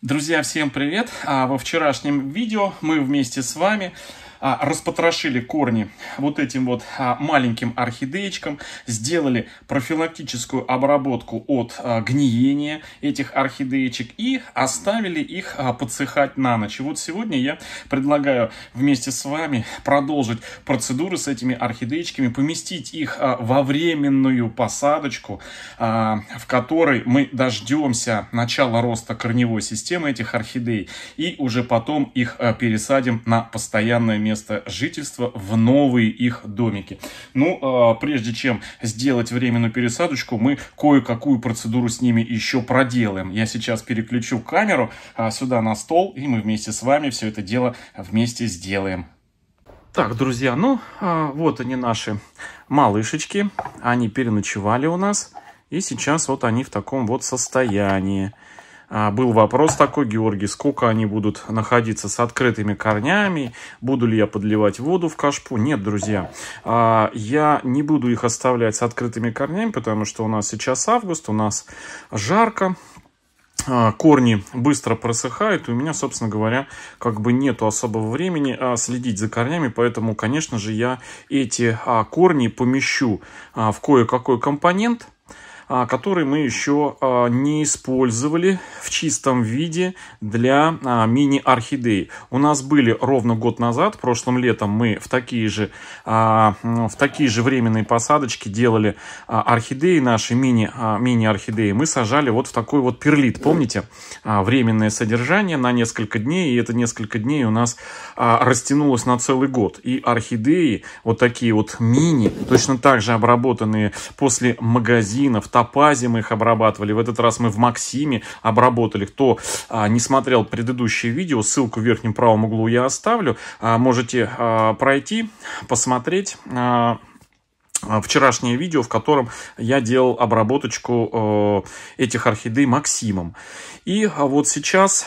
Друзья, всем привет! А во вчерашнем видео мы вместе с вами а, распотрошили корни вот этим вот а, маленьким орхидеечкам, сделали профилактическую обработку от а, гниения этих орхидеечек и оставили их подсыхать на ночь. И вот сегодня я предлагаю вместе с вами продолжить процедуры с этими орхидеечками, поместить их во временную посадочку, в которой мы дождемся начала роста корневой системы этих орхидей и уже потом их пересадим на постоянное место место жительства в новые их домики. Ну, а, прежде чем сделать временную пересадочку, мы кое-какую процедуру с ними еще проделаем. Я сейчас переключу камеру а, сюда на стол, и мы вместе с вами все это дело вместе сделаем. Так, друзья, ну а, вот они наши малышечки. Они переночевали у нас. И сейчас вот они в таком вот состоянии. А, был вопрос такой, Георгий, сколько они будут находиться с открытыми корнями, буду ли я подливать воду в кашпу? Нет, друзья, а, я не буду их оставлять с открытыми корнями, потому что у нас сейчас август, у нас жарко, а, корни быстро просыхают, и у меня, собственно говоря, как бы нету особого времени следить за корнями, поэтому, конечно же, я эти корни помещу в кое-какой компонент – а, который мы еще а, не использовали в чистом виде для а, мини-орхидей. У нас были ровно год назад, прошлым летом мы в такие же, в такие же временные посадочки делали орхидеи наши, мини-орхидеи. Мини, мини мы сажали вот в такой вот перлит, помните? Временное содержание на несколько дней, и это несколько дней у нас растянулось на целый год. И орхидеи, вот такие вот мини, точно так же обработанные после магазинов, Автопазе мы их обрабатывали, в этот раз мы в Максиме обработали. Кто а, не смотрел предыдущее видео, ссылку в верхнем правом углу я оставлю. А, можете а, пройти, посмотреть. А, Э, вчерашнее видео, в котором я делал обработочку э, этих орхидей Максимом. И э, вот сейчас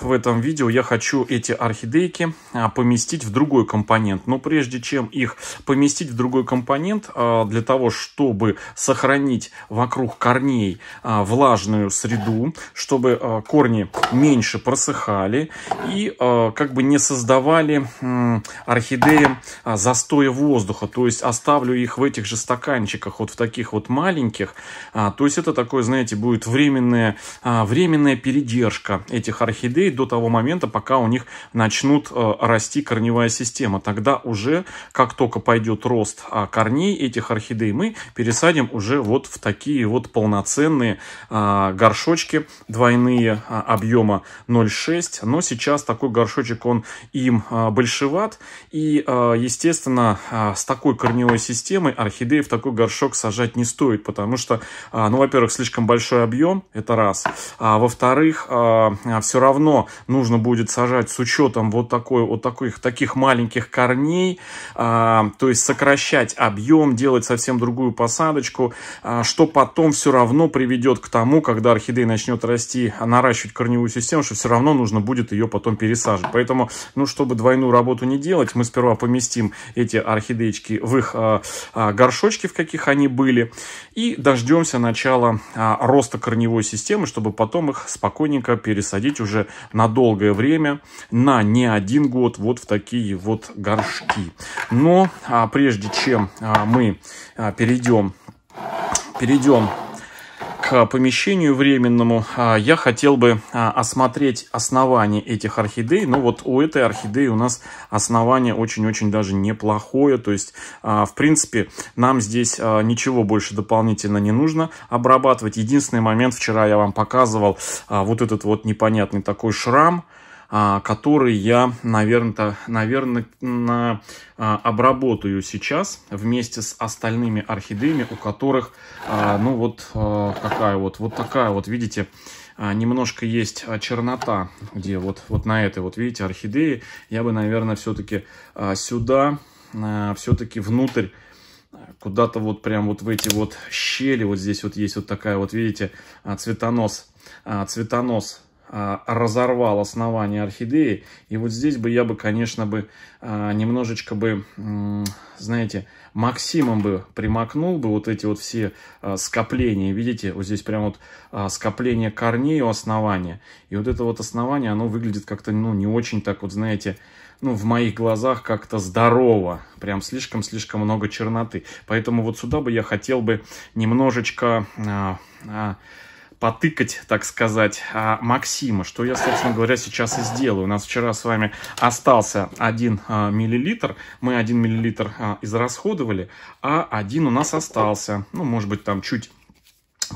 в этом видео я хочу эти орхидейки поместить в другой компонент. Но прежде чем их поместить в другой компонент, для того, чтобы сохранить вокруг корней влажную среду, чтобы корни меньше просыхали и как бы не создавали орхидеям застоя воздуха. То есть оставлю их в в этих же стаканчиках, вот в таких вот маленьких. А, то есть это такое, знаете, будет временная, а, временная передержка этих орхидей до того момента, пока у них начнут а, расти корневая система. Тогда уже, как только пойдет рост а, корней этих орхидей, мы пересадим уже вот в такие вот полноценные а, горшочки двойные а, объема 0,6. Но сейчас такой горшочек, он им а, большеват. И, а, естественно, а, с такой корневой системой орхидеи в такой горшок сажать не стоит, потому что, а, ну, во-первых, слишком большой объем, это раз. А во-вторых, а, а, все равно нужно будет сажать с учетом вот, такой, вот таких, таких маленьких корней, то есть сокращать объем, делать совсем другую посадочку, что потом все равно приведет к тому, когда орхидея начнет расти, наращивать корневую систему, что все равно нужно будет ее потом пересаживать. Поэтому, ну, чтобы двойную работу не делать, мы сперва поместим эти орхидеечки в их а, горшочки, в каких они были. И дождемся начала а, роста корневой системы, чтобы потом их спокойненько пересадить уже на долгое время, на не один год, вот в такие вот горшки. Но а, прежде чем мы перейдем перейдем к помещению временному а, я хотел бы а, осмотреть основание этих орхидей. Ну вот у этой орхидеи у нас основание очень-очень даже неплохое. То есть, а, в принципе, нам здесь ничего больше дополнительно не нужно обрабатывать. Единственный момент, вчера я вам показывал вот этот вот непонятный такой шрам а, который я, наверное, наверное а, обработаю сейчас вместе с остальными орхидеями, у которых, а, ну вот какая вот, вот такая вот, видите, немножко есть чернота, где вот, вот на этой вот, видите, орхидеи, я бы, наверное, все-таки сюда, все-таки внутрь куда-то вот прям вот в эти вот щели, вот здесь вот есть вот такая вот, видите, цветонос, цветонос а, разорвал основание орхидеи. И вот здесь бы я бы, конечно, бы а, немножечко бы, знаете, максимум бы примакнул бы вот эти вот все а, скопления. Видите, вот здесь прям вот скопление корней у основания. И вот это вот основание, оно выглядит как-то, ну, не очень так вот, знаете, ну, в моих глазах как-то здорово. Прям слишком-слишком много черноты. Поэтому вот сюда бы я хотел бы немножечко потыкать, так сказать, а, Максима, что я, собственно говоря, сейчас и сделаю. У нас вчера с вами остался 1 а, миллилитр, мы 1 миллилитр а, израсходовали, а один у нас остался, ну, может быть, там чуть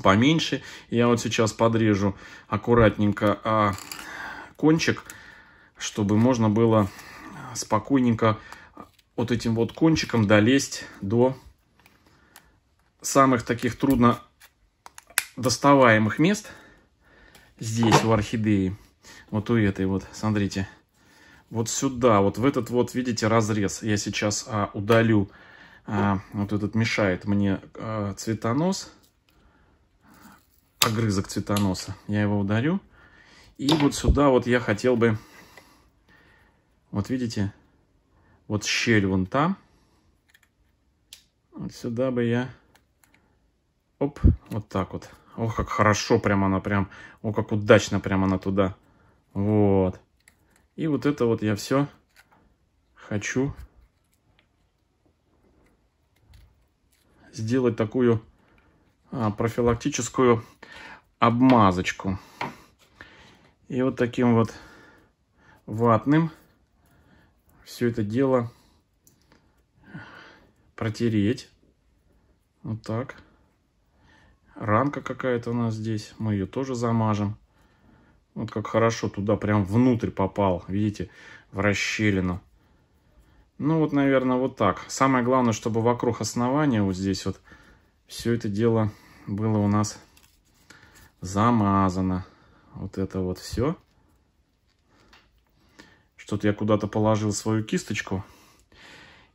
поменьше. Я вот сейчас подрежу аккуратненько кончик, чтобы можно было спокойненько вот этим вот кончиком долезть до самых таких трудно доставаемых мест здесь, у орхидеи, вот у этой вот, смотрите, вот сюда, вот в этот вот, видите, разрез. Я сейчас а, удалю, а, вот этот мешает мне а, цветонос, огрызок цветоноса. Я его удалю. И вот сюда вот я хотел бы, вот видите, вот щель вон там. Вот сюда бы я, оп, вот так вот Ох, как хорошо прям она прям. ох, как удачно прям она туда. Вот. И вот это вот я все хочу сделать такую а, профилактическую обмазочку. И вот таким вот ватным все это дело протереть. Вот так. Ранка какая-то у нас здесь. Мы ее тоже замажем. Вот как хорошо туда прям внутрь попал. Видите, в расщелину. Ну вот, наверное, вот так. Самое главное, чтобы вокруг основания вот здесь вот все это дело было у нас замазано. Вот это вот все. Что-то я куда-то положил свою кисточку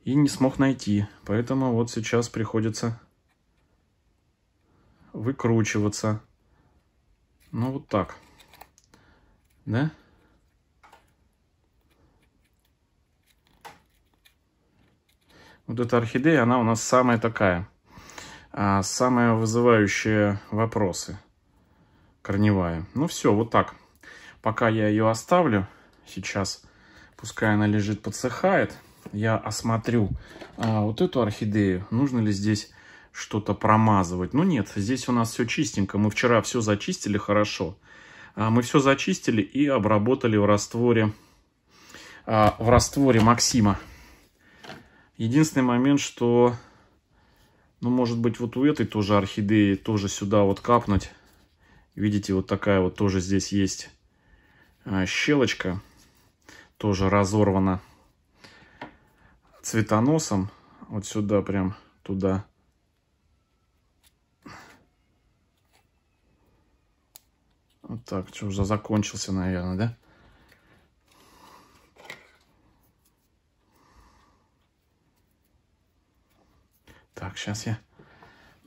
и не смог найти. Поэтому вот сейчас приходится выкручиваться. Ну, вот так. Да? Вот эта орхидея, она у нас самая такая, а, самая вызывающая вопросы корневая. Ну все, вот так. Пока я ее оставлю сейчас, пускай она лежит, подсыхает, я осмотрю а, вот эту орхидею. Нужно ли здесь что-то промазывать. Ну нет, здесь у нас все чистенько. Мы вчера все зачистили хорошо. А, мы все зачистили и обработали в растворе, а, в растворе Максима. Единственный момент, что, ну, может быть, вот у этой тоже орхидеи тоже сюда вот капнуть. Видите, вот такая вот тоже здесь есть а, щелочка. Тоже разорвана цветоносом. Вот сюда прям туда Вот так, что уже закончился, наверное, да? Так, сейчас я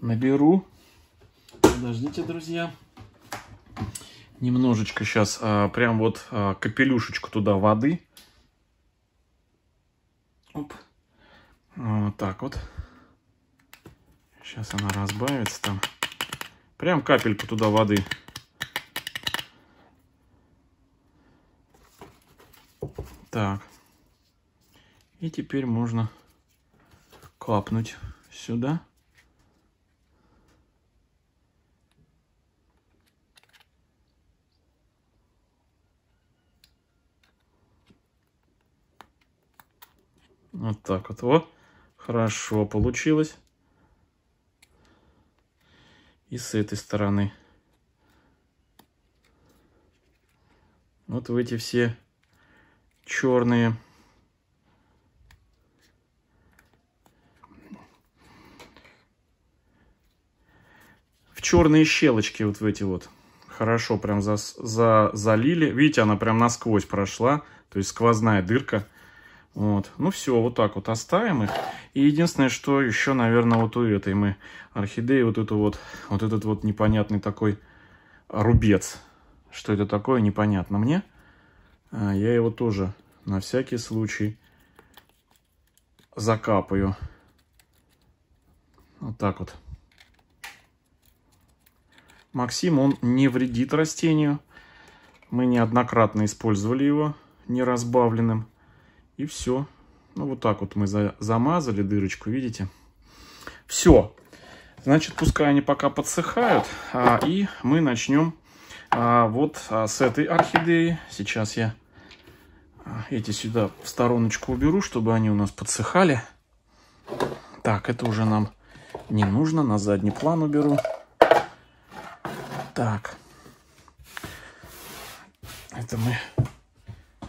наберу. Подождите, друзья. Немножечко сейчас а, прям вот а, капелюшечку туда воды. Оп. Вот а, так вот. Сейчас она разбавится там. Прям капельку туда воды. Так. И теперь можно капнуть сюда. Вот так вот. О, хорошо получилось. И с этой стороны. Вот в эти все черные. В черные щелочки вот в эти вот. Хорошо прям за, за, залили. Видите, она прям насквозь прошла. То есть сквозная дырка. Вот. Ну все, вот так вот оставим их. И единственное, что еще, наверное, вот у этой мы орхидеи, вот эту вот, вот этот вот непонятный такой рубец. Что это такое, непонятно мне. А, я его тоже на всякий случай закапаю. Вот так вот. Максим, он не вредит растению. Мы неоднократно использовали его неразбавленным. И все. Ну, вот так вот мы за замазали дырочку, видите? Все. Значит, пускай они пока подсыхают. А, и мы начнем а вот а с этой орхидеи сейчас я а, эти сюда в стороночку уберу, чтобы они у нас подсыхали. Так, это уже нам не нужно. На задний план уберу. Так. Это мы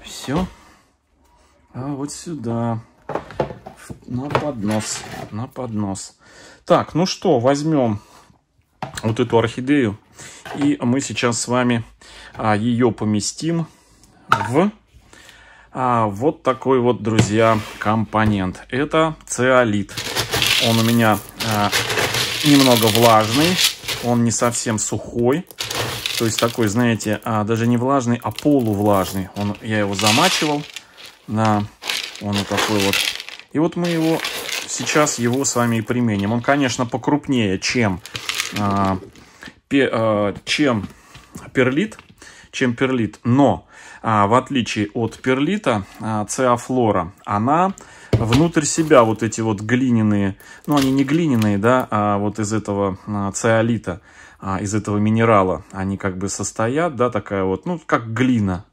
все. А вот сюда. На поднос. На поднос. Так, ну что, возьмем вот эту орхидею. И мы сейчас с вами а, ее поместим в а, вот такой вот, друзья, компонент. Это циолит. Он у меня а, немного влажный, он не совсем сухой. То есть такой, знаете, даже не влажный, а полувлажный. Он, я его замачивал. На, он вот такой вот. И вот мы его сейчас его с вами и применим. Он, конечно, покрупнее, чем а, чем перлит, чем перлит. Но а, в отличие от перлита, а, циафлора, она внутрь себя вот эти вот глиняные, ну они не глиняные, да, а вот из этого циолита, из этого минерала, они как бы состоят, да, такая вот, ну как глина,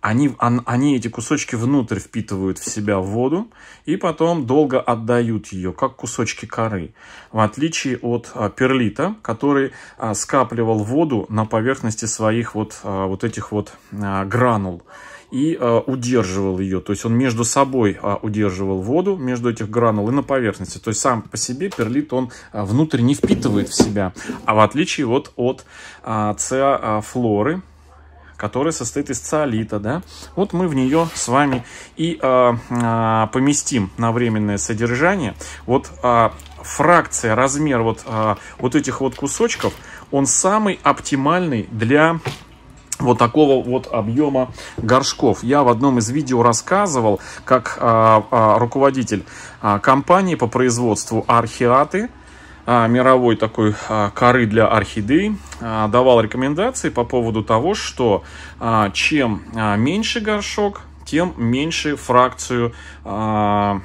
они, он, они эти кусочки внутрь впитывают в себя воду и потом долго отдают ее, как кусочки коры. В отличие от а, перлита, который а, скапливал воду на поверхности своих вот, а, вот этих вот а, гранул и э, удерживал ее. То есть он между собой э, удерживал воду, между этих гранул и на поверхности. То есть сам по себе перлит он э, внутрь не впитывает в себя. А в отличие вот от э, циафлоры, которая состоит из циолита, да, вот мы в нее с вами и э, э, поместим на временное содержание. Вот э, фракция, размер вот, э, вот этих вот кусочков, он самый оптимальный для вот такого вот объема горшков. Я в одном из видео рассказывал, как а, а, руководитель а, компании по производству архиаты а, мировой такой а, коры для орхидей а, давал рекомендации по поводу того, что чем меньше горшок, тем меньше фракцию э,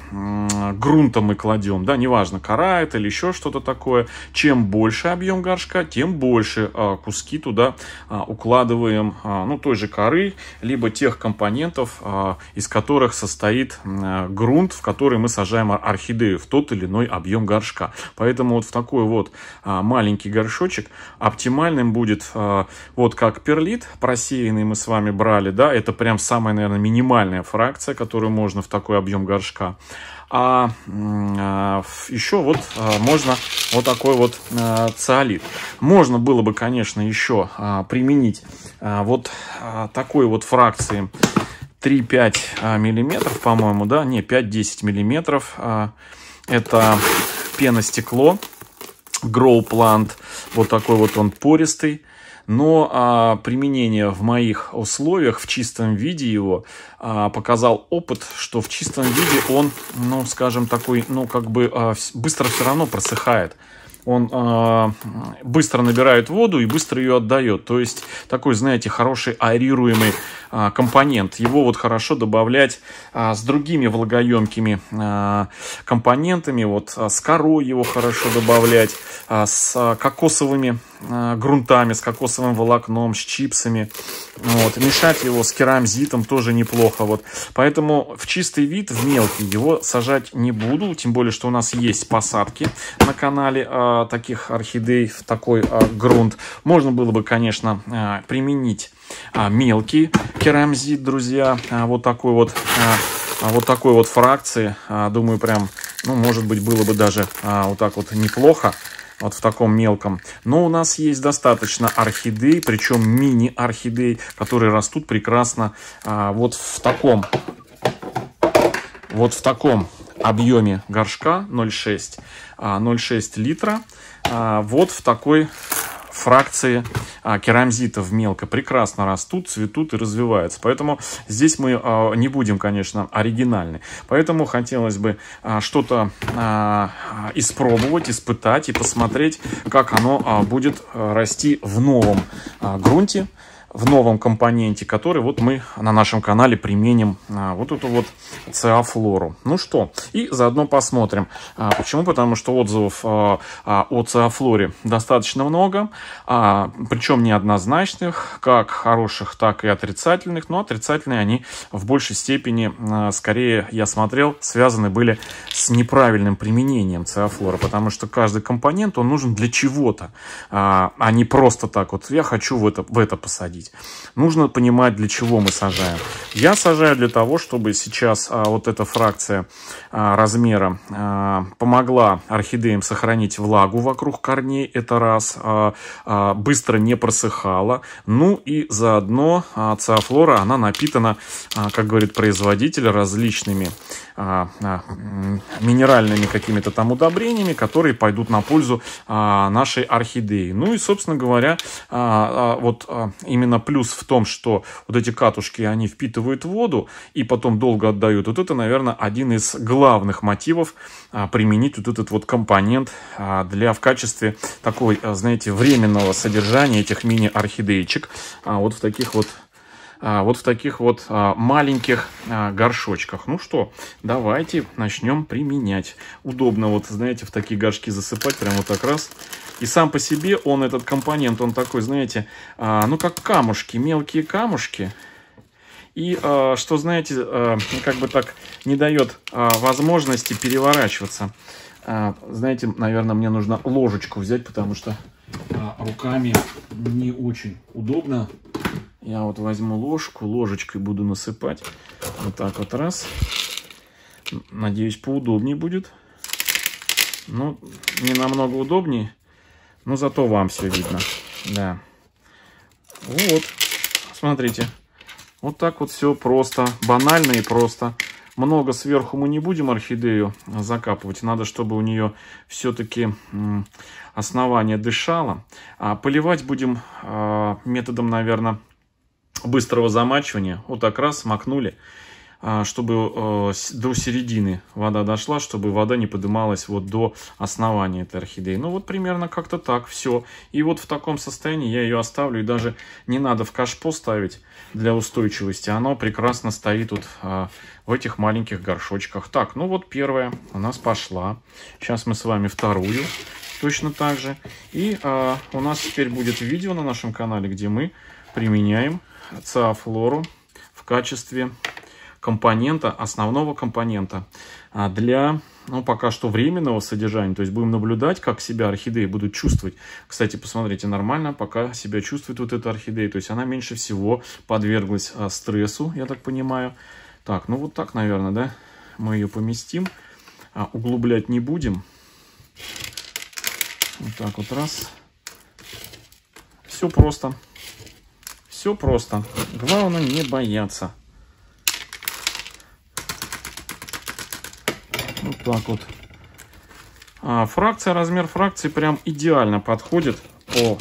грунта мы кладем, да, неважно, кора это или еще что-то такое. Чем больше объем горшка, тем больше э, куски туда э, укладываем, э, ну, той же коры, либо тех компонентов, э, из которых состоит э, грунт, в который мы сажаем орхидею в тот или иной объем горшка. Поэтому вот в такой вот э, маленький горшочек оптимальным будет э, вот как перлит просеянный мы с вами брали, да, это прям самое, наверное, минимальное минимальная фракция, которую можно в такой объем горшка. А, а еще вот а, можно вот такой вот а, циолит. Можно было бы, конечно, еще а, применить а, вот а, такой вот фракции 3-5 а, миллиметров, по-моему, да? Не, 5-10 миллиметров. А, это пеностекло. Grow Plant. Вот такой вот он пористый но а, применение в моих условиях, в чистом виде его, а, показал опыт, что в чистом виде он, ну, скажем, такой, ну, как бы а, быстро все равно просыхает он э, быстро набирает воду и быстро ее отдает. То есть такой, знаете, хороший аэрируемый э, компонент. Его вот хорошо добавлять э, с другими влагоемкими э, компонентами. Вот э, с корой его хорошо добавлять, э, с э, кокосовыми э, грунтами, с кокосовым волокном, с чипсами. Вот. Мешать его с керамзитом тоже неплохо. Вот. Поэтому в чистый вид, в мелкий, его сажать не буду. Тем более, что у нас есть посадки на канале. Э, Э, таких орхидей в такой э, грунт. Можно было бы, конечно, э, применить э, мелкий керамзит, друзья, э, вот такой вот, э, вот такой вот фракции. Э, думаю, прям, ну, может быть, было бы даже э, вот так вот неплохо вот в таком мелком. Но у нас есть достаточно орхидей, причем мини-орхидей, которые растут прекрасно а, вот в таком, вот в таком объеме горшка 0,6 0,6 а, литра а, вот в такой фракции а, керамзитов мелко прекрасно растут, цветут и развиваются. Поэтому здесь мы а, не будем, конечно, оригинальны. Поэтому хотелось бы что-то испробовать, испытать и посмотреть, как оно будет расти в новом грунте в новом компоненте, который вот мы на нашем канале применим а, вот эту вот циафлору. Ну что, и заодно посмотрим. А, почему? Потому что отзывов а, а о циафлоре достаточно много, а, причем неоднозначных, как хороших, так и отрицательных, но отрицательные они в большей степени, а, скорее я смотрел, связаны были с неправильным применением циафлора, потому что каждый компонент, он нужен для чего-то, а не просто так вот, я хочу в это, в это посадить садить. Нужно понимать, для чего мы сажаем. Я сажаю для того, чтобы сейчас а, вот эта фракция а, размера а, помогла орхидеям сохранить влагу вокруг корней, это раз, а, а, быстро не просыхала. Ну и заодно а, циафлора, она напитана, а, как говорит производитель, различными а, а, минеральными какими-то там удобрениями, которые пойдут на пользу а, нашей орхидеи. Ну и, собственно говоря, вот именно плюс в том, что вот эти катушки, они впитывают воду и потом долго отдают. Вот это, наверное, один из главных мотивов применить вот этот вот компонент для в качестве такой, знаете, временного содержания этих мини-орхидеечек вот в таких вот а, вот в таких вот а, маленьких а, горшочках. Ну что, давайте начнем применять. Удобно вот, знаете, в такие горшки засыпать, прямо вот так раз. И сам по себе он, этот компонент, он такой, знаете, ну как камушки, мелкие камушки. И что, знаете, как бы так не дает возможности переворачиваться. Знаете, наверное, мне нужно ложечку взять, потому что руками не очень удобно я вот возьму ложку, ложечкой буду насыпать. Вот так вот раз. Надеюсь, поудобнее будет. Ну, не намного удобнее, но зато вам все видно. Да. Вот, смотрите. Вот так вот все просто, банально и просто. Много сверху мы не будем орхидею закапывать. Надо, чтобы у нее все-таки основание дышало. А поливать будем а, методом, наверное, быстрого замачивания. Вот так раз макнули, а, чтобы э, до середины вода дошла, чтобы вода не поднималась вот до основания этой орхидеи. Ну вот примерно как-то так все. И вот в таком состоянии я ее оставлю. И даже не надо в кашпо ставить для устойчивости. Она прекрасно стоит вот а, в этих маленьких горшочках. Так, ну вот первая у нас пошла. Сейчас мы с вами вторую точно так же. И а, у нас теперь будет видео на нашем канале, где мы применяем циафлору в качестве компонента, основного компонента а, для ну, пока что временного содержания. То есть будем наблюдать, как себя орхидеи будут чувствовать. Кстати, посмотрите, нормально пока себя чувствует вот эта орхидея. То есть она меньше всего подверглась а, стрессу, я так понимаю. Так, ну вот так, наверное, да? Мы ее поместим. А, углублять не будем. Вот так вот раз. Все просто. Все просто. Главное не бояться. Вот так вот. А фракция, размер фракции прям идеально подходит О,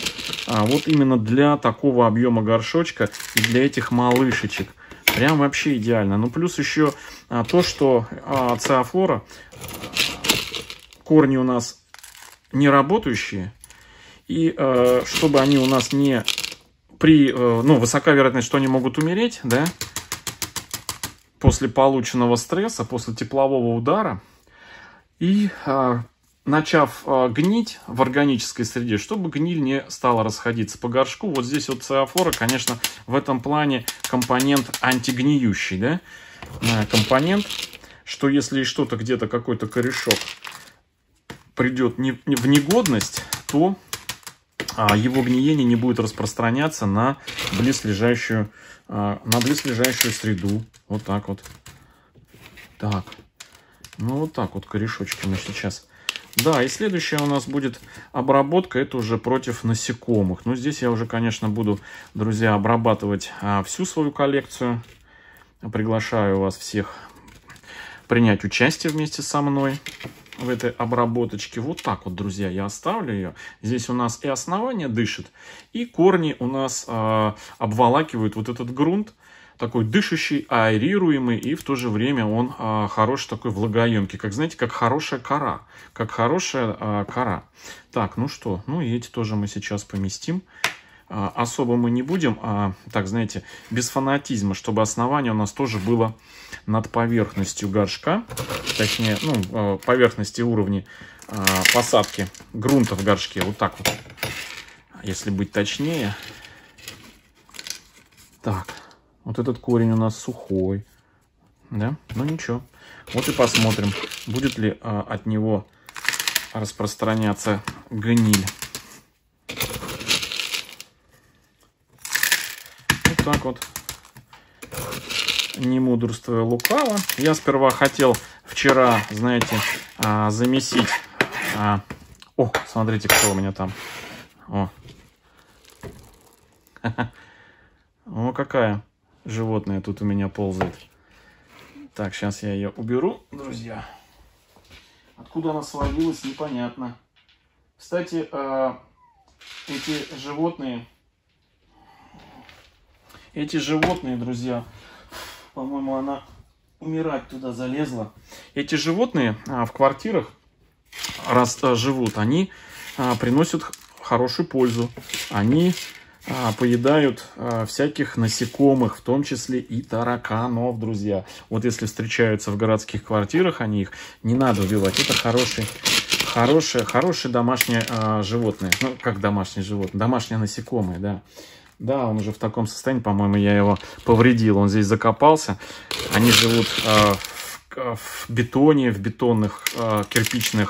а, вот именно для такого объема горшочка и для этих малышечек. Прям вообще идеально. Ну, плюс еще а, то, что а, циафлора, корни у нас не работающие. И а, чтобы они у нас не при, э, ну, высока вероятность, что они могут умереть, да, после полученного стресса, после теплового удара. И а, начав а, гнить в органической среде, чтобы гниль не стала расходиться по горшку. Вот здесь вот циафлора, конечно, в этом плане компонент антигниющий, да, э, компонент, что если что-то где-то какой-то корешок придет в негодность, то а его гниение не будет распространяться на близлежащую, а, на близлежащую среду. Вот так вот. Так. Ну, вот так вот корешочки мы сейчас... Да, и следующая у нас будет обработка, это уже против насекомых. Ну, здесь я уже, конечно, буду, друзья, обрабатывать а, всю свою коллекцию. Приглашаю вас всех принять участие вместе со мной в этой обработочке. Вот так вот, друзья, я оставлю ее. Здесь у нас и основание дышит, и корни у нас а, обволакивают вот этот грунт. Такой дышащий, аэрируемый, и в то же время он а, хороший такой влагоемкий. Как, знаете, как хорошая кора. Как хорошая а, кора. Так, ну что, ну и эти тоже мы сейчас поместим а, особо мы не будем, а, так знаете, без фанатизма, чтобы основание у нас тоже было над поверхностью горшка, точнее, ну, а, поверхности уровня а, посадки грунта в горшке, вот так вот, если быть точнее. Так, вот этот корень у нас сухой, да, ну ничего. Вот и посмотрим, будет ли от него распространяться гниль. так вот, не мудрствуя лукаво. Я сперва хотел вчера, знаете, а, замесить... А, о, смотрите, кто у меня там. О. О, какая животное тут у меня ползает. Так, сейчас я ее уберу, друзья. Откуда она словилась, непонятно. Кстати, а, эти животные эти животные, друзья, по-моему, она умирать туда залезла. Эти животные а, в квартирах, раз а, живут, они а, приносят хорошую пользу. Они поедают всяких насекомых, в том числе и тараканов, друзья. Вот если встречаются в городских квартирах, они их не надо убивать. Это хорошие, хорошие, хорошие домашние животные. Ну, как домашние животные? Домашние насекомые, да. Да, он уже в таком состоянии, по-моему, я его повредил. Он здесь закопался. Они живут э, в, э, в бетоне, в бетонных э, кирпичных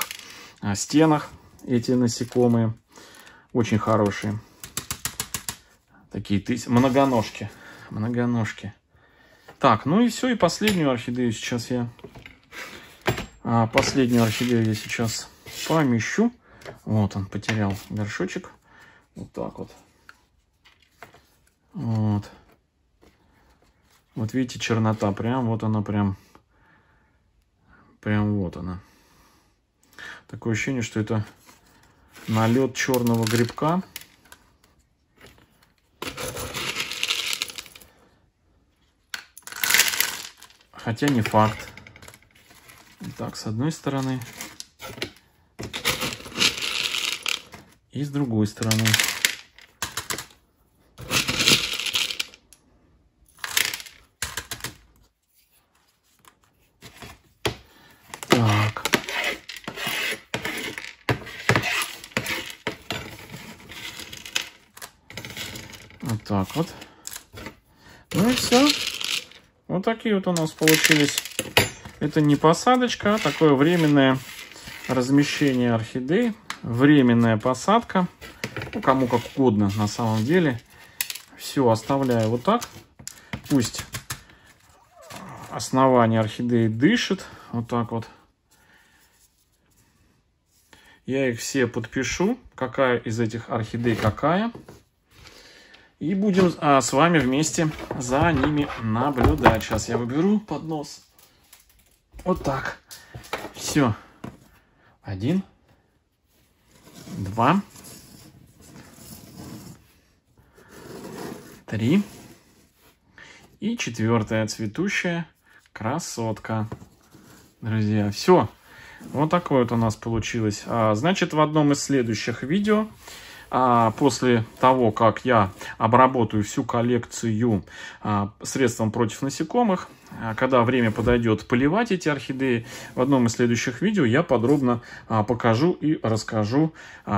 э, стенах. Эти насекомые очень хорошие. Такие тыс... многоножки. Многоножки. Так, ну и все, и последнюю орхидею сейчас я... А, последнюю орхидею я сейчас помещу. Вот он потерял горшочек. Вот так вот. Вот. Вот видите, чернота. Прям вот она прям... Прям вот она. Такое ощущение, что это налет черного грибка. Хотя не факт. Так, с одной стороны. И с другой стороны. Вот так вот. Ну и все. Вот такие вот у нас получились. Это не посадочка, а такое временное размещение орхидей. Временная посадка. Ну, кому как угодно на самом деле. Все оставляю вот так. Пусть основание орхидеи дышит. Вот так вот. Я их все подпишу, какая из этих орхидей какая. И будем а, с вами вместе за ними наблюдать. Сейчас я выберу поднос. Вот так. Все. Один. Два. Три. И четвертая цветущая красотка. Друзья, все. Вот такое вот у нас получилось. А, значит, в одном из следующих видео а, после того, как я обработаю всю коллекцию а, средством против насекомых, а, когда время подойдет поливать эти орхидеи, в одном из следующих видео я подробно а, покажу и расскажу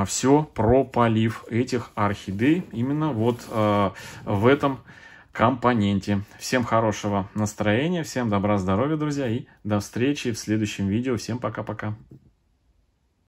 все про полив этих орхидей именно вот в этом компоненте. Всем хорошего настроения, всем добра, здоровья, друзья, и до встречи в следующем видео. Всем пока-пока.